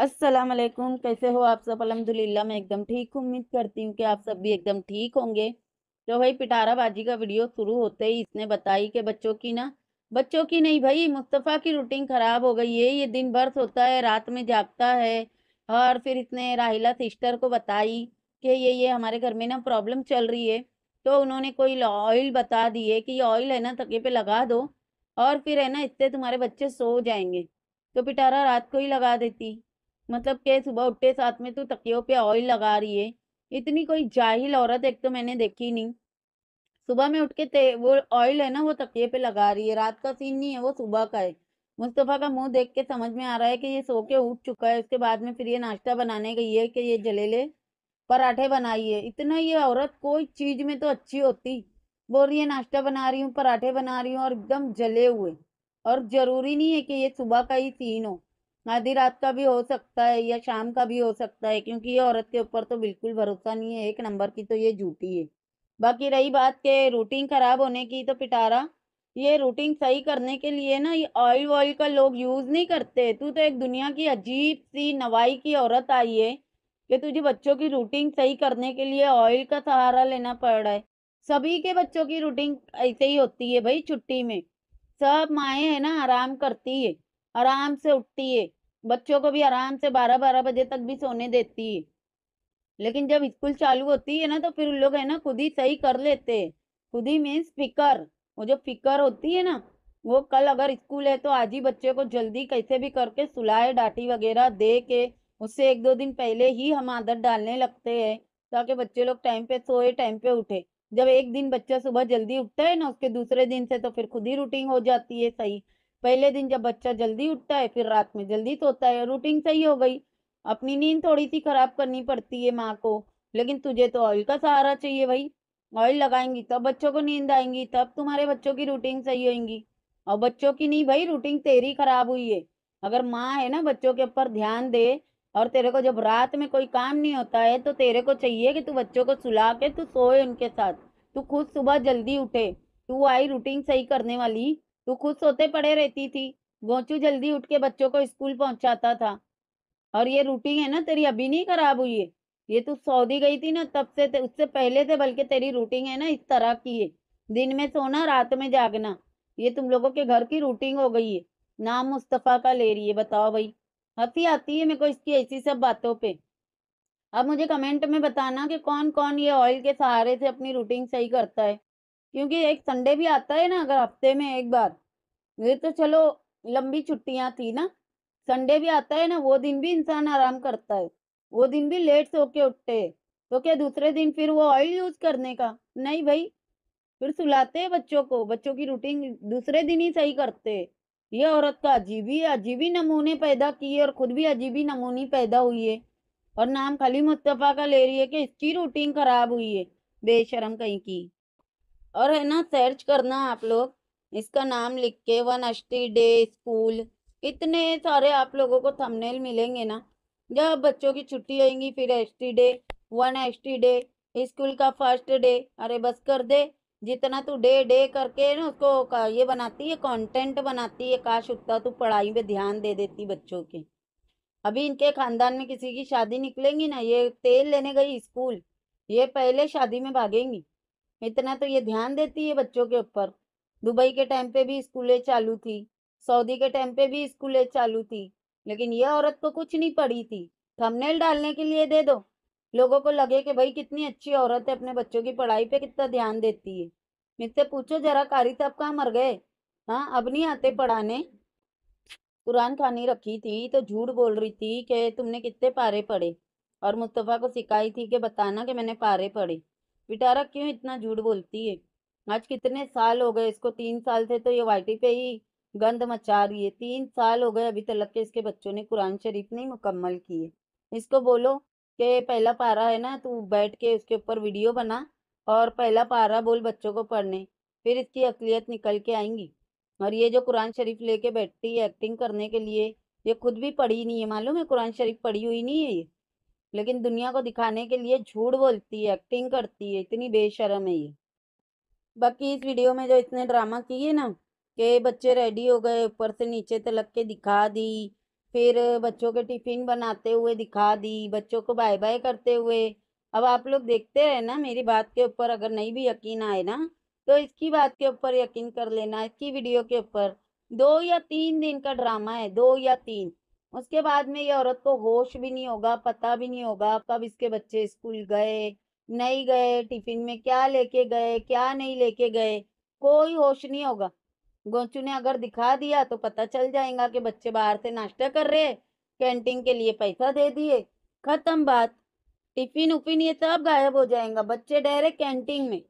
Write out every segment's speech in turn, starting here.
अस्सलाम वालेकुम कैसे हो आप सब अलहमदिल्ला मैं एकदम ठीक उम्मीद करती हूँ कि आप सब भी एकदम ठीक होंगे तो भाई पिटारा बाजी का वीडियो शुरू होते ही इसने बताई कि बच्चों की ना बच्चों की नहीं भाई मुस्तफ़ा की रूटीन ख़राब हो गई है ये दिन भर सोता है रात में जागता है और फिर इसने राहिला सिस्टर को बताई कि ये ये हमारे घर में ना प्रॉब्लम चल रही है तो उन्होंने कोई ऑयल बता दिए कि ये ऑयल है ना तके पे लगा दो और फिर है ना इससे तुम्हारे बच्चे सो जाएंगे तो पिटारा रात को ही लगा देती मतलब के सुबह उठते साथ में तू तो तकियों पे ऑयल लगा रही है इतनी कोई जाहिल औरत एक तो मैंने देखी नहीं सुबह में उठ के वो ऑयल है ना वो तकिए पे लगा रही है रात का सीन नहीं है वो सुबह का है मुस्तफ़ा का मुंह देख के समझ में आ रहा है कि ये सो के उठ चुका है उसके बाद में फिर ये नाश्ता बनाने गई है कि ये जलेले पराठे बनाइए इतना ये औरत कोई चीज़ में तो अच्छी होती बोल रही है नाश्ता बना रही हूँ पराठे बना रही हूँ और एकदम जले हुए और ज़रूरी नहीं है कि ये सुबह का ही सीन हो आधी रात का भी हो सकता है या शाम का भी हो सकता है क्योंकि ये औरत के ऊपर तो बिल्कुल भरोसा नहीं है एक नंबर की तो ये झूठी है बाकी रही बात के रूटीन खराब होने की तो पिटारा ये रूटीन सही करने के लिए ना ये ऑयल वॉयल का लोग यूज़ नहीं करते तू तो एक दुनिया की अजीब सी नवाई की औरत आई है कि तुझे बच्चों की रूटीन सही करने के लिए ऑयल का सहारा लेना पड़ रहा है सभी के बच्चों की रूटीन ऐसे ही होती है भाई छुट्टी में सब माएँ है ना आराम करती है आराम से उठती है बच्चों को भी आराम से बारह बारह बजे तक भी सोने देती लेकिन जब स्कूल चालू होती है ना तो फिर उन लोग है ना खुद ही सही कर लेते खुद ही मीन्स फिकर वो जो फिकर होती है ना वो कल अगर स्कूल है तो आज ही बच्चे को जल्दी कैसे भी करके सुलाए डांटी वगैरह दे के उससे एक दो दिन पहले ही हम आदत डालने लगते हैं ताकि बच्चे लोग टाइम पे सोए टाइम पे उठे जब एक दिन बच्चा सुबह जल्दी उठता है ना उसके दूसरे दिन से तो फिर खुद ही रूटीन हो जाती है सही पहले दिन जब बच्चा जल्दी उठता है फिर रात में जल्दी सोता है रूटीन सही हो गई अपनी नींद थोड़ी सी खराब करनी पड़ती है माँ को लेकिन तुझे तो ऑयल का सहारा चाहिए भाई ऑयल लगाएंगी तब बच्चों को नींद आएंगी तब तुम्हारे बच्चों की रूटीन सही होगी और बच्चों की नहीं भाई रूटीन तेरी खराब हुई है अगर माँ है ना बच्चों के ऊपर ध्यान दे और तेरे को जब रात में कोई काम नहीं होता है तो तेरे को चाहिए कि तू बच्चों को सुला के तू सोए उनके साथ तू खुद सुबह जल्दी उठे तू आई रूटीन सही करने वाली तू तो खुद सोते पड़े रहती थी गोचू जल्दी उठ के बच्चों को स्कूल पहुंचाता था और ये रूटीन है ना तेरी अभी नहीं खराब हुई है ये तू तो सऊदी गई थी ना तब से उससे पहले से बल्कि तेरी रूटीन है ना इस तरह की है दिन में सोना रात में जागना ये तुम लोगों के घर की रूटीन हो गई है नाम मुस्तफ़ा का ले रही है बताओ भाई हंसी आती है मेरे को इसकी ऐसी सब बातों पे अब मुझे कमेंट में बताना कि कौन कौन ये ऑयल के सहारे से अपनी रूटीन सही करता है क्योंकि एक संडे भी आता है ना अगर हफ्ते में एक बार ये तो चलो लंबी छुट्टियां थी ना संडे भी आता है ना वो दिन भी इंसान आराम करता है वो दिन भी लेट सो के उठते है तो क्या दूसरे दिन फिर वो ऑयल यूज करने का नहीं भाई फिर सुलाते है बच्चों को बच्चों की रूटीन दूसरे दिन ही सही करते है ये औरत का अजीब ही अजीब ही नमूने पैदा किए और खुद भी अजीब ही नमूनी पैदा हुई है और नाम खाली मुस्तफ़ा का ले रही है कि इसकी रूटीन खराब हुई है बेशरम कहीं की और है ना सर्च करना आप लोग इसका नाम लिख के वन अष्टी डे स्कूल इतने सारे आप लोगों को थंबनेल मिलेंगे ना जब बच्चों की छुट्टी आएंगी फिर एस टी डे वन एस टी डे स्कूल का फर्स्ट डे अरे बस कर दे जितना तू डे डे करके ना उसको ये बनाती है कंटेंट बनाती है काश उतना तू पढ़ाई पे ध्यान दे देती बच्चों के अभी इनके खानदान में किसी की शादी निकलेंगी ना ये तेल लेने गई स्कूल ये पहले शादी में भागेंगी इतना तो ये ध्यान देती है बच्चों के ऊपर दुबई के टाइम पे भी स्कूलें चालू थी सऊदी के टाइम पे भी स्कूलें चालू थी लेकिन ये औरत को कुछ नहीं पड़ी थी थंबनेल डालने के लिए दे दो लोगों को लगे कि भाई कितनी अच्छी औरत है अपने बच्चों की पढ़ाई पे कितना ध्यान देती है मुझसे पूछो जरा कारी साहब कहाँ मर गए हाँ अब नहीं आते पढ़ाने कुरान खानी रखी थी तो झूठ बोल रही थी कि तुमने कितने पारे पढ़े और मुस्तफ़ा को सिखाई थी कि बताना कि मैंने पारे पढ़े बिटारा क्यों इतना झूठ बोलती है आज कितने साल हो गए इसको तीन साल थे तो ये वाइटी पे ही गंद मचा रही है तीन साल हो गए अभी तक के इसके बच्चों ने कुरान शरीफ नहीं मुकम्मल किए इसको बोलो कि पहला पारा है ना तू बैठ के उसके ऊपर वीडियो बना और पहला पारा बोल बच्चों को पढ़ने फिर इसकी अकलीत निकल के आएंगी और ये जो कुरान शरीफ लेके बैठती है एक्टिंग करने के लिए ये खुद भी पढ़ी नहीं है मालूम है कुरान शरीफ पढ़ी हुई नहीं है ये लेकिन दुनिया को दिखाने के लिए झूठ बोलती है एक्टिंग करती है इतनी बेशरम है ये बाकी इस वीडियो में जो इतने ड्रामा किए ना कि बच्चे रेडी हो गए ऊपर से नीचे तलक के दिखा दी फिर बच्चों के टिफ़िन बनाते हुए दिखा दी बच्चों को बाय बाय करते हुए अब आप लोग देखते रहे ना मेरी बात के ऊपर अगर नहीं भी यकीन आए ना तो इसकी बात के ऊपर यकीन कर लेना इसकी वीडियो के ऊपर दो या तीन दिन का ड्रामा है दो या तीन उसके बाद में ये औरत को होश भी नहीं होगा पता भी नहीं होगा कब इसके बच्चे स्कूल गए नहीं गए टिफिन में क्या लेके गए क्या नहीं लेके गए कोई होश नहीं होगा गोचू ने अगर दिखा दिया तो पता चल जाएगा कि बच्चे बाहर से नाश्ता कर रहे कैंटीन के लिए पैसा दे दिए खत्म बात टिफिन उफिन ये सब गायब हो जाएगा बच्चे डायरेक्ट कैंटीन में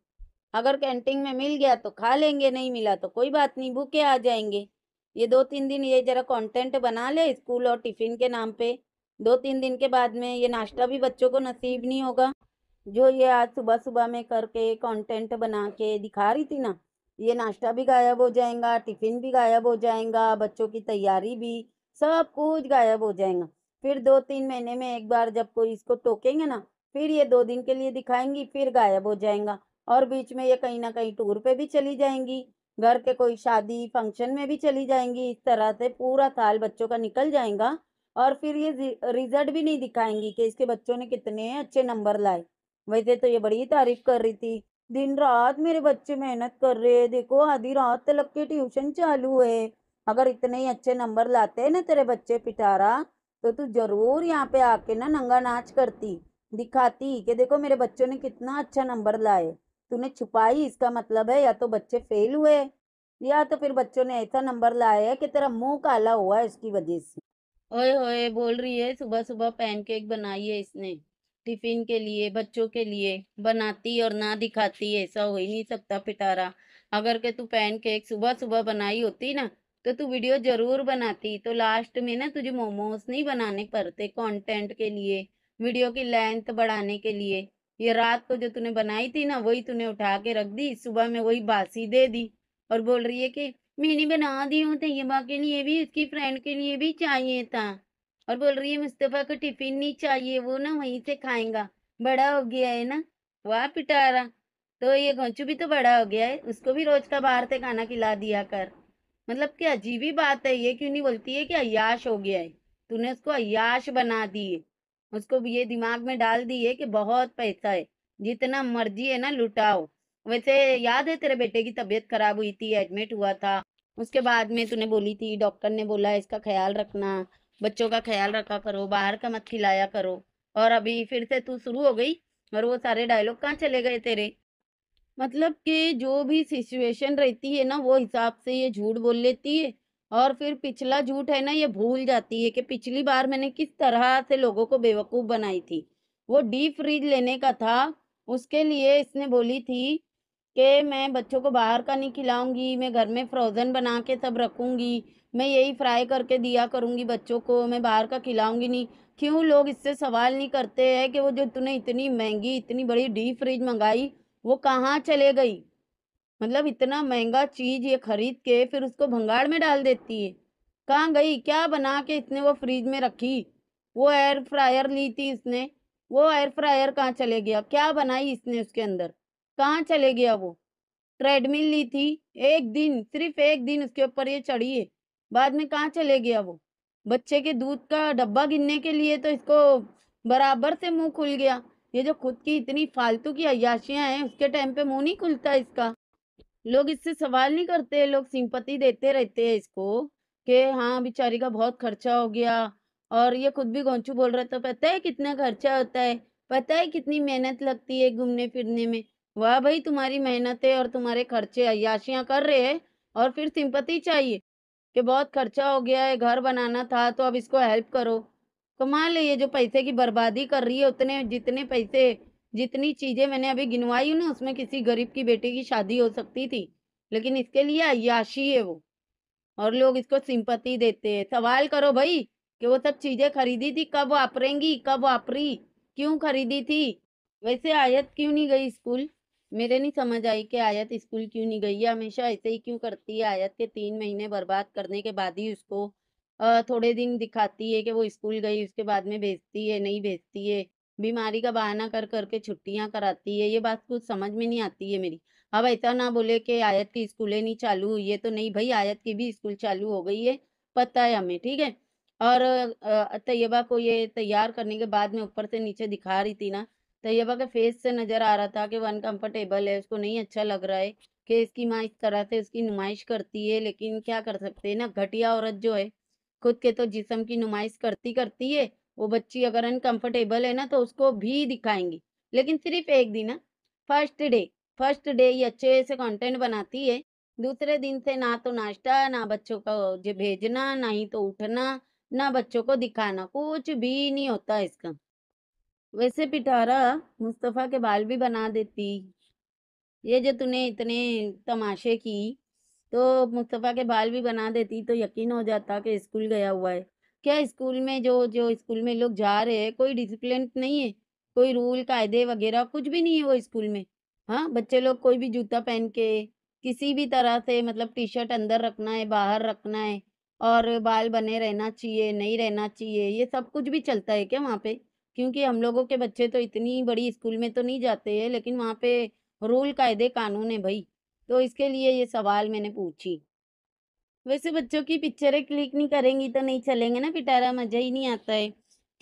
अगर कैंटीन में मिल गया तो खा लेंगे नहीं मिला तो कोई बात नहीं भूखे आ जाएंगे ये दो तीन दिन ये ज़रा कंटेंट बना ले स्कूल और टिफ़िन के नाम पे दो तीन दिन के बाद में ये नाश्ता भी बच्चों को नसीब नहीं होगा जो ये आज सुबह सुबह में करके कंटेंट बना के दिखा रही थी ना ये नाश्ता भी गायब हो जाएगा टिफ़िन भी गायब हो जाएगा बच्चों की तैयारी भी सब कुछ गायब हो जाएगा फिर दो तीन महीने में एक बार जब कोई इसको टोकेंगे ना फिर ये दो दिन के लिए दिखाएंगी फिर गायब हो जाएगा और बीच में ये कहीं ना कहीं टूर पे भी चली जाएंगी घर के कोई शादी फंक्शन में भी चली जाएंगी इस तरह से पूरा साल बच्चों का निकल जाएगा और फिर ये रिजल्ट भी नहीं दिखाएंगी कि इसके बच्चों ने कितने अच्छे नंबर लाए वैसे तो ये बड़ी तारीफ कर रही थी दिन रात मेरे बच्चे मेहनत कर रहे देखो आधी रात तक के ट्यूशन चालू है अगर इतने ही अच्छे नंबर लाते हैं ना तेरे बच्चे पिटारा तो तू जरूर यहाँ पे आके ना नंगा नाच करती दिखाती कि देखो मेरे बच्चों ने कितना अच्छा नंबर लाए तूने छुपाई इसका मतलब है या तो बच्चे फेल हुए या तो फिर बच्चों ने ऐसा नंबर लाया है कि तेरा मुंह काला हुआ है इसकी वजह से ओए ओए बोल रही है सुबह सुबह पैनकेक बनाई है इसने टिफिन के लिए बच्चों के लिए बनाती और ना दिखाती ऐसा हो ही नहीं सकता पिटारा अगर के तू पैनकेक सुबह सुबह बनाई होती ना तो तू वीडियो जरूर बनाती तो लास्ट में ना तुझे मोमोज नहीं बनाने पड़ते कंटेंट के लिए वीडियो की लेंथ बढ़ाने के लिए ये रात को जो तूने बनाई थी ना वही तूने उठा के रख दी सुबह में वही बासी दे दी और बोल रही है कि मैंने बना दी हूँ तैयबा के लिए भी उसकी फ्रेंड के लिए भी चाहिए था और बोल रही है मुस्तफ़ा को टिफिन नहीं चाहिए वो ना वहीं से खाएंगा बड़ा हो गया है ना वाह पिटारा तो ये घोंचू भी तो बड़ा हो गया है उसको भी रोज का बाहर से खाना खिला दिया कर मतलब कि अजीब ही बात है ये क्यों नहीं बोलती है कि अयाश हो गया है तूने उसको अयाश बना दिए उसको ये दिमाग में डाल दिए कि बहुत पैसा है जितना मर्जी है ना लुटाओ वैसे याद है तेरे बेटे की तबीयत खराब हुई थी एडमिट हुआ था उसके बाद में तूने बोली थी डॉक्टर ने बोला इसका ख्याल रखना बच्चों का ख्याल रखा करो बाहर का मत खिलाया करो और अभी फिर से तू शुरू हो गई और वो सारे डायलॉग कहाँ चले गए तेरे मतलब कि जो भी सिचुएशन रहती है ना वो हिसाब से ये झूठ बोल लेती है और फिर पिछला झूठ है ना ये भूल जाती है कि पिछली बार मैंने किस तरह से लोगों को बेवकूफ़ बनाई थी वो डीप फ्रिज लेने का था उसके लिए इसने बोली थी कि मैं बच्चों को बाहर का नहीं खिलाऊंगी मैं घर में फ्रोज़न बना के सब रखूंगी मैं यही फ्राई करके दिया करूंगी बच्चों को मैं बाहर का खिलाऊंगी नहीं क्यों लोग इससे सवाल नहीं करते हैं कि वो जो तूने इतनी महंगी इतनी बड़ी डीप फ्रिज मंगाई वो कहाँ चले गई मतलब इतना महंगा चीज ये खरीद के फिर उसको भंगाड़ में डाल देती है कहाँ गई क्या बना के इसने वो फ्रिज में रखी वो एयर फ्रायर ली थी इसने वो एयर फ्रायर कहाँ चले गया क्या बनाई इसने उसके अंदर कहाँ चले गया वो ट्रेडमिल ली थी एक दिन सिर्फ एक दिन उसके ऊपर ये चढ़ी है बाद में कहाँ चले गया वो बच्चे के दूध का डब्बा गिनने के लिए तो इसको बराबर से मुंह खुल गया ये जो खुद की इतनी फालतू की अयाशियाँ हैं उसके टाइम पे मुंह नहीं खुलता इसका लोग इससे सवाल नहीं करते लोग सिंपति देते रहते हैं इसको कि हाँ बेचारी का बहुत खर्चा हो गया और ये खुद भी गोंचू बोल रहा था तो पता है कितना खर्चा होता है पता है कितनी मेहनत लगती है घूमने फिरने में वाह भाई तुम्हारी मेहनत है और तुम्हारे खर्चे अयाशियाँ कर रहे हैं और फिर सिंपति चाहिए कि बहुत खर्चा हो गया है घर बनाना था तो अब इसको हेल्प करो कमा ले ये जो पैसे की बर्बादी कर रही है उतने जितने पैसे जितनी चीज़ें मैंने अभी गिनवाई ना उसमें किसी गरीब की बेटे की शादी हो सकती थी लेकिन इसके लिए अयाशी है वो और लोग इसको सिंपत्ति देते हैं सवाल करो भाई कि वो सब चीज़ें खरीदी थी कब वापरेंगी कब वापरी क्यों खरीदी थी वैसे आयत क्यों नहीं गई स्कूल मेरे नहीं समझ आई कि आयत स्कूल क्यों नहीं गई है हमेशा ऐसे ही क्यों करती है आयत के तीन महीने बर्बाद करने के बाद ही उसको थोड़े दिन दिखाती है कि वो स्कूल गई उसके बाद में भेजती है नहीं भेजती है बीमारी का बहाना कर करके छुट्टियां कराती है ये बात कुछ समझ में नहीं आती है मेरी अब ऐसा ना बोले कि आयत की स्कूलें नहीं चालू हुई है तो नहीं भाई आयत की भी स्कूल चालू हो गई है पता है हमें ठीक है और तैयबा को ये तैयार करने के बाद में ऊपर से नीचे दिखा रही थी ना तैयबा के फेस से नज़र आ रहा था कि वो अनकम्फर्टेबल है उसको नहीं अच्छा लग रहा है कि इसकी माँ इस तरह से उसकी नुमाइश करती है लेकिन क्या कर सकते हैं ना घटिया औरत जो है खुद के तो जिसम की नुमाइश करती करती है वो बच्ची अगर अनकंफर्टेबल है ना तो उसको भी दिखाएंगी लेकिन सिर्फ एक दिन फर्स्ट डे फर्स्ट डे ये अच्छे से कंटेंट बनाती है दूसरे दिन से ना तो नाश्ता ना बच्चों को जो भेजना ना ही तो उठना ना बच्चों को दिखाना कुछ भी नहीं होता इसका वैसे पिटारा मुस्तफ़ा के बाल भी बना देती ये जो तूने इतने तमाशे की तो मुस्तफ़ा के बाल भी बना देती तो यकीन हो जाता कि स्कूल गया हुआ है क्या स्कूल में जो जो स्कूल में लोग जा रहे हैं कोई डिसिप्लिन नहीं है कोई रूल कायदे वगैरह कुछ भी नहीं है वो स्कूल में हाँ बच्चे लोग कोई भी जूता पहन के किसी भी तरह से मतलब टी शर्ट अंदर रखना है बाहर रखना है और बाल बने रहना चाहिए नहीं रहना चाहिए ये सब कुछ भी चलता है क्या वहाँ पे क्योंकि हम लोगों के बच्चे तो इतनी बड़ी स्कूल में तो नहीं जाते हैं लेकिन वहाँ पे रूल कायदे कानून है भाई तो इसके लिए ये सवाल मैंने पूछी वैसे बच्चों की पिक्चरें क्लिक नहीं करेंगी तो नहीं चलेंगे ना पिटारा मज़ा ही नहीं आता है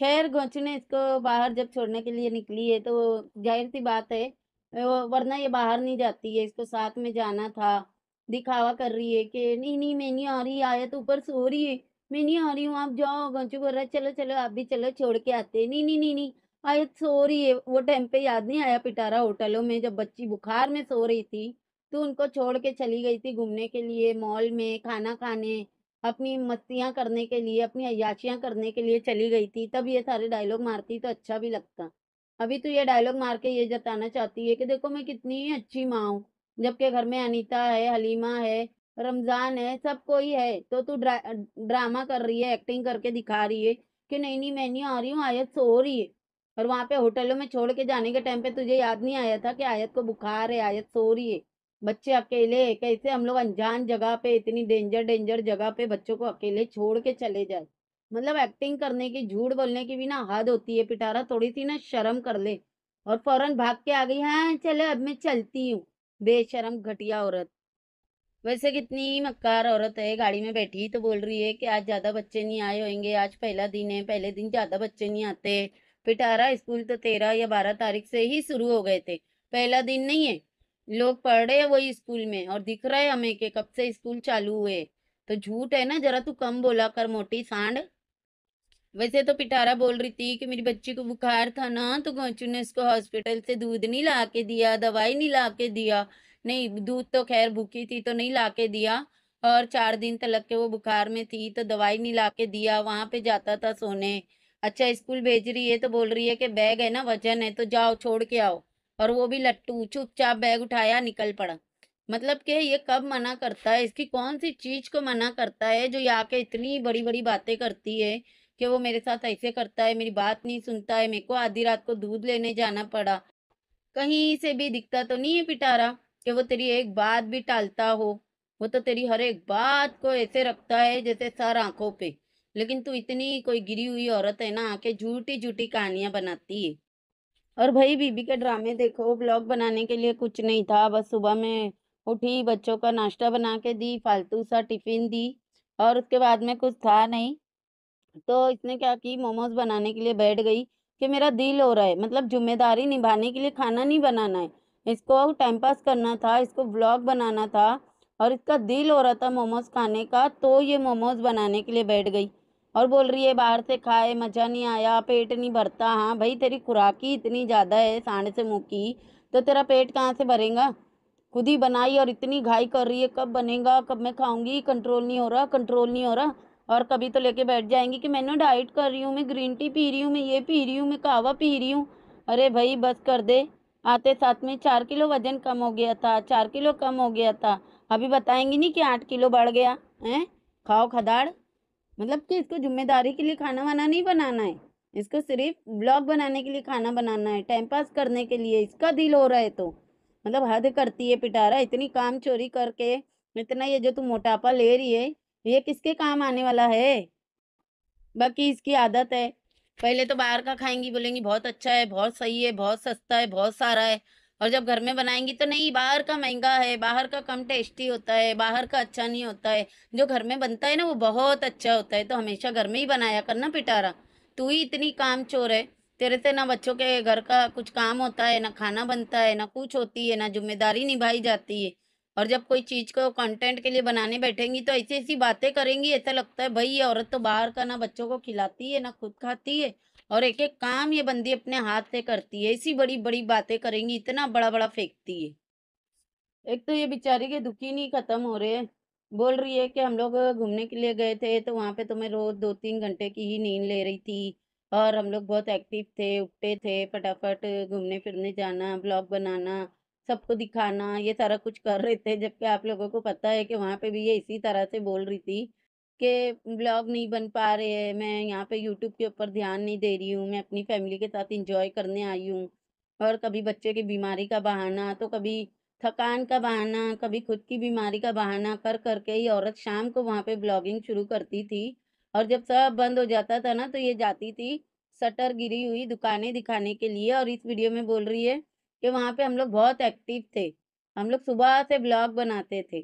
खैर गोचू ने इसको बाहर जब छोड़ने के लिए निकली है तो जाहिर सी बात है वरना ये बाहर नहीं जाती है इसको साथ में जाना था दिखावा कर रही है कि नहीं नहीं मैं नहीं आ रही आया तो ऊपर सो रही है मैं नहीं आ रही हूँ आप जाओ गोचू बोल रहा है चलो चलो आप भी चलो छोड़ के आते नहीं नहीं नहीं नहीं आयत तो सो रही है वो टाइम पे याद नहीं आया पिटारा होटलों में जब बच्ची बुखार में सो रही थी तो उनको छोड़ के चली गई थी घूमने के लिए मॉल में खाना खाने अपनी मस्तियाँ करने के लिए अपनी अयाशियाँ करने के लिए चली गई थी तब ये सारे डायलॉग मारती तो अच्छा भी लगता अभी तो ये डायलॉग मार के ये जताना चाहती है कि देखो मैं कितनी अच्छी माँ हूँ जबकि घर में अनीता है हलीमा है रमज़ान है सब कोई है तो तू ड्रा, ड्रामा कर रही है एक्टिंग करके दिखा रही है कि नहीं नहीं मैं नहीं आ रही हूँ आयत सो रही है और वहाँ पे होटलों में छोड़ के जाने के टाइम पे तुझे याद नहीं आया था कि आयत को बुखार है आयत सो रही है बच्चे अकेले कैसे हम लोग अनजान जगह पे इतनी डेंजर डेंजर जगह पे बच्चों को अकेले छोड़ के चले जाए मतलब एक्टिंग करने की झूठ बोलने की भी ना हद होती है पिटारा थोड़ी सी ना शर्म कर ले और फौरन भाग के आ गई हाँ चले अब मैं चलती हूँ बेशरम घटिया औरत वैसे कितनी मक्कार औरत है गाड़ी में बैठी तो बोल रही है कि आज ज़्यादा बच्चे नहीं आए होंगे आज पहला दिन है पहले दिन ज़्यादा बच्चे नहीं आते पिटारा स्कूल तो तेरह या बारह तारीख से ही शुरू हो गए थे पहला दिन नहीं है लोग पढ़ रहे हैं वही स्कूल में और दिख रहा है हमें कि कब से स्कूल चालू हुए तो झूठ है ना जरा तू कम बोला कर मोटी सांड वैसे तो पिटारा बोल रही थी कि मेरी बच्ची को बुखार था ना तो गोचू ने उसको हॉस्पिटल से दूध नहीं ला के दिया दवाई नहीं ला के दिया नहीं दूध तो खैर भूखी थी तो नहीं ला के दिया और चार दिन तक के वो बुखार में थी तो दवाई नहीं ला के दिया वहाँ पे जाता था सोने अच्छा स्कूल भेज रही है तो बोल रही है कि बैग है ना वजन है तो जाओ छोड़ के आओ और वो भी लट्टू चुपचाप बैग उठाया निकल पड़ा मतलब कि ये कब मना करता है इसकी कौन सी चीज़ को मना करता है जो ये आके इतनी बड़ी बड़ी बातें करती है कि वो मेरे साथ ऐसे करता है मेरी बात नहीं सुनता है मेरे को आधी रात को दूध लेने जाना पड़ा कहीं से भी दिखता तो नहीं है पिटारा कि वो तेरी एक बात भी टालता हो वो तो तेरी हर एक बात को ऐसे रखता है जैसे सर आंखों पे लेकिन तू इतनी कोई गिरी हुई औरत है ना आके झूठी झूठी कहानियां बनाती है और भाई बीबी के ड्रामे देखो ब्लॉग बनाने के लिए कुछ नहीं था बस सुबह में उठी बच्चों का नाश्ता बना के दी फालतू सा टिफ़िन दी और उसके बाद में कुछ था नहीं तो इसने क्या की मोमोज बनाने के लिए बैठ गई कि मेरा दिल हो रहा है मतलब जिम्मेदारी निभाने के लिए खाना नहीं बनाना है इसको टाइम पास करना था इसको ब्लॉग बनाना था और इसका दिल हो रहा था मोमोज खाने का तो ये मोमोज बनाने के लिए बैठ गई और बोल रही है बाहर से खाए मज़ा नहीं आया पेट नहीं भरता हाँ भाई तेरी खुराक ही इतनी ज़्यादा है सांड से मुँह की तो तेरा पेट कहाँ से भरेगा खुद ही बनाई और इतनी घाई कर रही है कब बनेगा कब मैं खाऊंगी कंट्रोल नहीं हो रहा कंट्रोल नहीं हो रहा और कभी तो लेके बैठ जाएंगी कि मैं ना डाइट कर रही हूँ मैं ग्रीन टी पी रही हूँ मैं ये पी रही हूँ मैं कावा पी रही हूँ अरे भाई बस कर दे आते साथ में चार किलो वजन कम हो गया था चार किलो कम हो गया था अभी बताएंगी नहीं कि आठ किलो बढ़ गया हैं खाओ खदाड़ मतलब कि इसको जिम्मेदारी के लिए खाना वाना नहीं बनाना है इसको सिर्फ ब्लॉग बनाने के लिए खाना बनाना है टाइम पास करने के लिए इसका दिल हो रहा है तो मतलब हद करती है पिटारा इतनी काम चोरी करके इतना ये जो तू मोटापा ले रही है ये किसके काम आने वाला है बाकी इसकी आदत है पहले तो बाहर का खाएंगी बोलेंगी बहुत अच्छा है बहुत सही है बहुत सस्ता है बहुत सारा है और जब घर में बनाएंगी तो नहीं बाहर का महंगा है बाहर का कम टेस्टी होता है बाहर का अच्छा नहीं होता है जो घर में बनता है ना वो बहुत अच्छा होता है तो हमेशा घर में ही बनाया करना पिटारा तू ही इतनी काम चोर है तेरे से ना बच्चों के घर का कुछ काम होता है ना खाना बनता है ना कुछ होती है ना जिम्मेदारी निभाई जाती है और जब कोई चीज़ को कंटेंट के लिए बनाने बैठेंगी तो ऐसी ऐसी बातें करेंगी ऐसा लगता है भाई ये औरत तो बाहर का ना बच्चों को खिलाती है ना खुद खाती है और एक एक काम ये बंदी अपने हाथ से करती है ऐसी बड़ी बड़ी बातें करेंगी इतना बड़ा बड़ा फेंकती है एक तो ये बेचारी के दुखी नहीं खत्म हो रहे बोल रही है कि हम लोग घूमने के लिए गए थे तो वहाँ पे तो मैं रोज दो तीन घंटे की ही नींद ले रही थी और हम लोग बहुत एक्टिव थे उठते थे फटाफट घूमने फिरने जाना ब्लॉग बनाना सबको दिखाना ये सारा कुछ कर रहे थे जबकि आप लोगों को पता है कि वहाँ पे भी ये इसी तरह से बोल रही थी के ब्लॉग नहीं बन पा रहे हैं मैं यहाँ पे यूट्यूब के ऊपर ध्यान नहीं दे रही हूँ मैं अपनी फैमिली के साथ इंजॉय करने आई हूँ और कभी बच्चे की बीमारी का बहाना तो कभी थकान का बहाना कभी खुद की बीमारी का बहाना कर करके ही औरत शाम को वहाँ पे ब्लॉगिंग शुरू करती थी और जब सब बंद हो जाता था ना तो ये जाती थी शटर गिरी हुई दुकानें दिखाने के लिए और इस वीडियो में बोल रही है कि वहाँ पे हम लोग बहुत एक्टिव थे हम लोग सुबह से ब्लॉग बनाते थे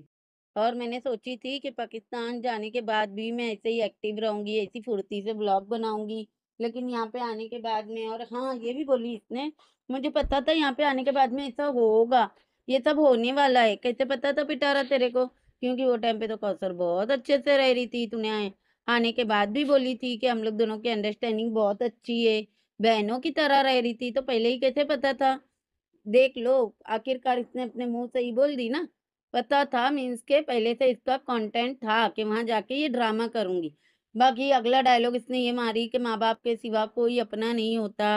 और मैंने सोची थी कि पाकिस्तान जाने के बाद भी मैं ऐसे ही एक्टिव रहूँगी ऐसी फुर्ती से ब्लॉग बनाऊंगी लेकिन यहाँ पे आने के बाद में और हाँ ये भी बोली इसने मुझे पता था यहाँ पे आने के बाद में ऐसा होगा ये सब होने वाला है कैसे पता था पिटारा तेरे को क्योंकि वो टाइम पे तो कौशल बहुत अच्छे से रह रही थी तूने आने के बाद भी बोली थी कि हम लोग दोनों की अंडरस्टैंडिंग बहुत अच्छी है बहनों की तरह रह रही थी तो पहले ही कैसे पता था देख लो आखिरकार इसने अपने मुंह से ही बोल दी ना पता था मीन्स के पहले से इसका कंटेंट था कि वहाँ जाके ये ड्रामा करूँगी बाकी अगला डायलॉग इसने ये मारी कि माँ बाप के सिवा कोई अपना नहीं होता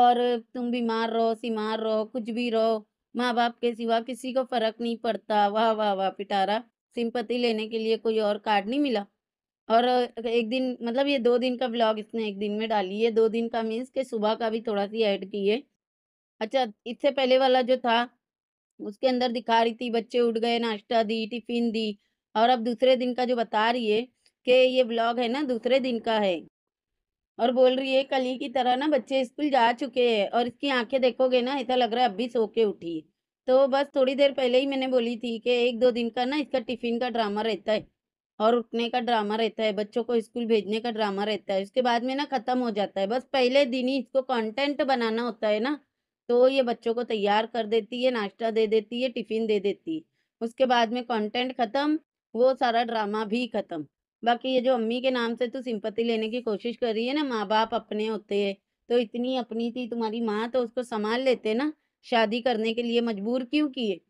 और तुम बीमार रहो सीमार रहो कुछ भी रहो माँ बाप के सिवा किसी को फर्क नहीं पड़ता वाह वाह वाह पिटारा सिंपति लेने के लिए कोई और कार्ड नहीं मिला और एक दिन मतलब ये दो दिन का ब्लॉग इसने एक दिन में डाली है दो दिन का मीन्स के सुबह का भी थोड़ा सी ऐड की है अच्छा इससे पहले वाला जो था उसके अंदर दिखा रही थी बच्चे उठ गए नाश्ता दी टिफिन दी और अब दूसरे दिन का जो बता रही है कि ये ब्लॉग है ना दूसरे दिन का है और बोल रही है कली की तरह ना बच्चे स्कूल जा चुके हैं और इसकी आंखें देखोगे ना ऐसा लग रहा है अब भी सो के उठी तो बस थोड़ी देर पहले ही मैंने बोली थी कि एक दो दिन का ना इसका टिफिन का ड्रामा रहता है और उठने का ड्रामा रहता है बच्चों को स्कूल भेजने का ड्रामा रहता है उसके बाद में ना खत्म हो जाता है बस पहले दिन ही इसको कॉन्टेंट बनाना होता है ना तो ये बच्चों को तैयार कर देती है नाश्ता दे देती है टिफ़िन दे देती है उसके बाद में कंटेंट ख़त्म वो सारा ड्रामा भी ख़त्म बाकी ये जो अम्मी के नाम से तो सिंपत्ति लेने की कोशिश कर रही है ना माँ बाप अपने होते हैं तो इतनी अपनी थी तुम्हारी माँ तो उसको संभाल लेते ना शादी करने के लिए मजबूर क्यों किए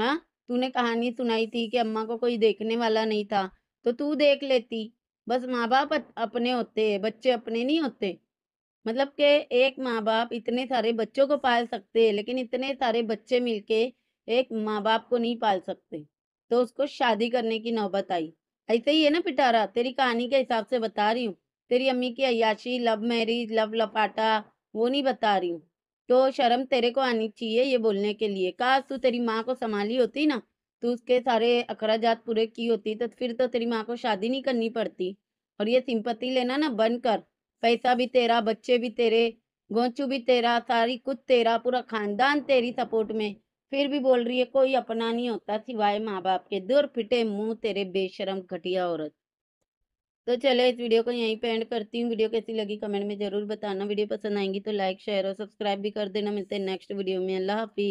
हाँ तूने कहानी सुनाई थी कि अम्मा को कोई देखने वाला नहीं था तो तू देख लेती बस माँ बाप अपने होते हैं बच्चे अपने नहीं होते मतलब के एक माँ बाप इतने सारे बच्चों को पाल सकते हैं लेकिन इतने सारे बच्चे मिलके एक माँ बाप को नहीं पाल सकते तो उसको शादी करने की नौबत आई ऐसे ही है ना पिटारा तेरी कहानी के हिसाब से बता रही हूँ तेरी अम्मी की अयाशी लव मैरिज लव लपाटा वो नहीं बता रही हूँ तो शर्म तेरे को आनी चाहिए ये बोलने के लिए काश तू तेरी माँ को संभाली होती ना तो उसके सारे अखराजात पूरे की होती तो फिर तो तेरी माँ को शादी नहीं करनी पड़ती और ये सिंपत्ति लेना ना बन कर पैसा भी तेरा बच्चे भी तेरे गोंचू भी तेरा सारी कुछ तेरा पूरा खानदान तेरी सपोर्ट में फिर भी बोल रही है कोई अपना नहीं होता सिवाय माँ बाप के दूर फिटे मुंह तेरे बेशरम घटिया औरत तो चले इस वीडियो को यहीं पे एंड करती हूँ वीडियो कैसी लगी कमेंट में जरूर बताना वीडियो पसंद आएंगी तो लाइक शेयर और सब्सक्राइब भी कर देना मिलते हैं नेक्स्ट वीडियो में अल्लाह हाफिज